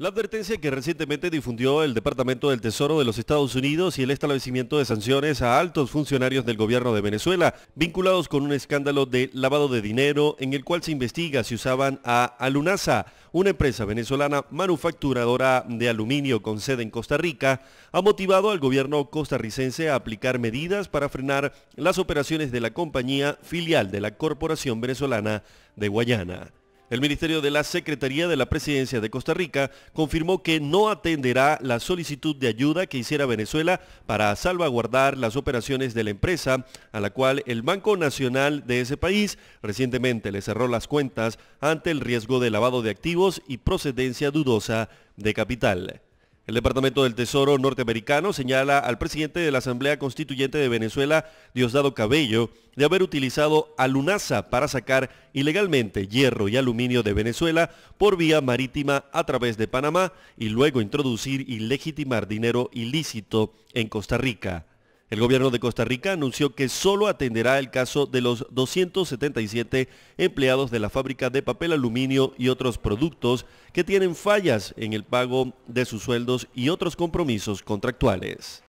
La advertencia que recientemente difundió el Departamento del Tesoro de los Estados Unidos y el establecimiento de sanciones a altos funcionarios del gobierno de Venezuela, vinculados con un escándalo de lavado de dinero en el cual se investiga si usaban a Alunasa, una empresa venezolana manufacturadora de aluminio con sede en Costa Rica, ha motivado al gobierno costarricense a aplicar medidas para frenar las operaciones de la compañía filial de la Corporación Venezolana de Guayana. El Ministerio de la Secretaría de la Presidencia de Costa Rica confirmó que no atenderá la solicitud de ayuda que hiciera Venezuela para salvaguardar las operaciones de la empresa, a la cual el Banco Nacional de ese país recientemente le cerró las cuentas ante el riesgo de lavado de activos y procedencia dudosa de capital. El Departamento del Tesoro norteamericano señala al presidente de la Asamblea Constituyente de Venezuela, Diosdado Cabello, de haber utilizado a Lunasa para sacar ilegalmente hierro y aluminio de Venezuela por vía marítima a través de Panamá y luego introducir y legitimar dinero ilícito en Costa Rica. El gobierno de Costa Rica anunció que solo atenderá el caso de los 277 empleados de la fábrica de papel aluminio y otros productos que tienen fallas en el pago de sus sueldos y otros compromisos contractuales.